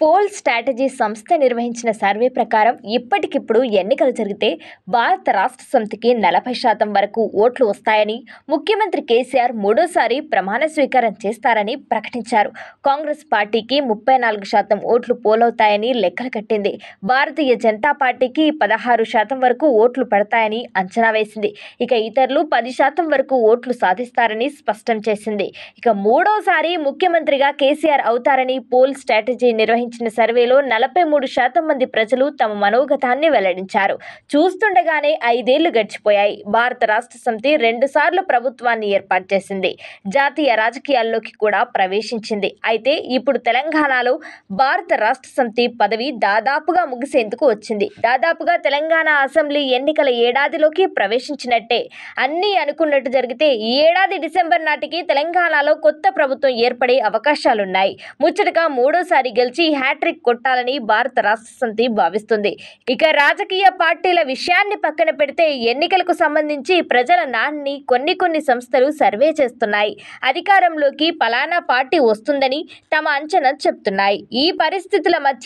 pole strategy సంస్థ నిర్వహించిన survey ప్రకారం ఇప్పటికిప్పుడు ఎన్నికలు జరిగితే భారత రాష్ట్ర సమితికి నలభై శాతం వరకు ఓట్లు వస్తాయని ముఖ్యమంత్రి కేసీఆర్ మూడోసారి ప్రమాణ స్వీకారం చేస్తారని ప్రకటించారు కాంగ్రెస్ పార్టీకి ముప్పై నాలుగు శాతం ఓట్లు పోలవుతాయని లెక్కలు కట్టింది భారతీయ జనతా పార్టీకి పదహారు శాతం వరకు ఓట్లు పడతాయని అంచనా వేసింది ఇక ఇతరులు పది శాతం వరకు ఓట్లు సాధిస్తారని స్పష్టం చేసింది ఇక మూడోసారి ముఖ్యమంత్రిగా కేసీఆర్ అవుతారని పోల్ స్ట్రాటజీ నిర్వహించారు నిర్వహించిన సర్వేలో నలభై మూడు శాతం మంది ప్రజలు తమ మనోగతాన్ని వెల్లడించారు చూస్తుండగానే ఐదేళ్లు గడిచిపోయాయి భారత రాష్ట్ర సమితి రెండుసార్లు ప్రభుత్వాన్ని ఏర్పాటు చేసింది జాతీయ రాజకీయాల్లోకి కూడా ప్రవేశించింది అయితే ఇప్పుడు తెలంగాణలో భారత రాష్ట్ర సమితి పదవి దాదాపుగా ముగిసేందుకు వచ్చింది దాదాపుగా తెలంగాణ అసెంబ్లీ ఎన్నికల ఏడాదిలోకి ప్రవేశించినట్టే అన్నీ అనుకున్నట్టు జరిగితే ఈ ఏడాది డిసెంబర్ నాటికి తెలంగాణలో కొత్త ప్రభుత్వం ఏర్పడే అవకాశాలున్నాయి ముచ్చటగా మూడోసారి గెలిచి హ్యాట్రిక్ కొట్టాలని భారత రాష్ట్ర సమితి భావిస్తుంది ఇక రాజకీయ పార్టీల విషయాన్ని పక్కన పెడితే ఎన్నికలకు సంబంధించి ప్రజల నాన్ని కొన్ని కొన్ని సంస్థలు సర్వే చేస్తున్నాయి అధికారంలోకి పలానా పార్టీ వస్తుందని తమ అంచనా చెప్తున్నాయి ఈ పరిస్థితుల మధ్య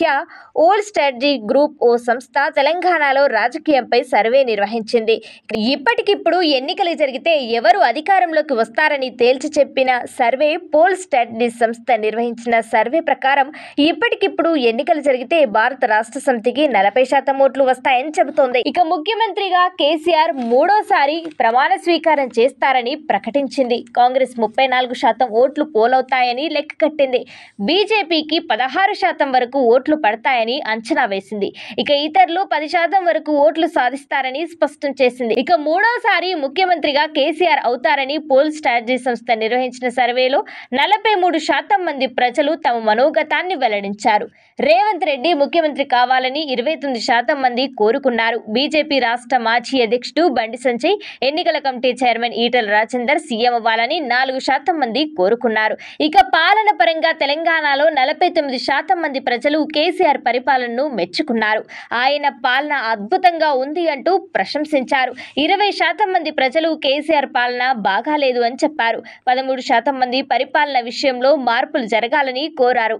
ఓల్డ్ స్ట్రాటజీ గ్రూప్ ఓ సంస్థ తెలంగాణలో రాజకీయంపై సర్వే నిర్వహించింది ఇప్పటికిప్పుడు ఎన్నికలు జరిగితే ఎవరు అధికారంలోకి వస్తారని తేల్చి చెప్పిన సర్వే పోల్ స్టడీస్ సంస్థ నిర్వహించిన సర్వే ప్రకారం ఇప్పటికీ ఇప్పుడు ఎన్నికలు జరిగితే భారత రాష్ట్ర సమితికి నలభై శాతం ఓట్లు వస్తాయని చెబుతోంది ఇక ముఖ్యమంత్రిగా కేసీఆర్ మూడోసారి ప్రమాణ స్వీకారం చేస్తారని ప్రకటించింది కాంగ్రెస్ ముప్పై నాలుగు శాతం ఓట్లు పోలవుతాయని లెక్క కట్టింది బీజేపీకి పదహారు శాతం వరకు ఓట్లు పడతాయని అంచనా వేసింది ఇక ఇతరులు పది శాతం వరకు ఓట్లు సాధిస్తారని స్పష్టం చేసింది ఇక మూడోసారి ముఖ్యమంత్రిగా కేసీఆర్ అవుతారని పోల్ స్ట్రాటజీ సంస్థ నిర్వహించిన సర్వేలో నలభై మూడు శాతం మంది ప్రజలు తమ మనోగతాన్ని వెల్లడించారు చేశారు రేవంత్ రెడ్డి ముఖ్యమంత్రి కావాలని ఇరవై తొమ్మిది శాతం మంది కోరుకున్నారు బీజేపీ రాష్ట్ర మాజీ అధ్యక్షుడు బండి సంజయ్ ఎన్నికల committee chairman Etela Rajender CM అవ్వాలని నాలుగు శాతం మంది కోరుకున్నారు ఇక పాలన పరంగా తెలంగాణలో నలభై తొమ్మిది శాతం మంది ప్రజలు కేసీఆర్ పరిపాలనను మెచ్చుకున్నారు ఆయన పాలన అద్భుతంగా ఉంది అంటూ ప్రశంసించారు ఇరవై శాతం మంది ప్రజలు కేసీఆర్ పాలన బాగాలేదు అని చెప్పారు పదమూడు శాతం మంది పరిపాలన విషయంలో మార్పులు జరగాలని కోరారు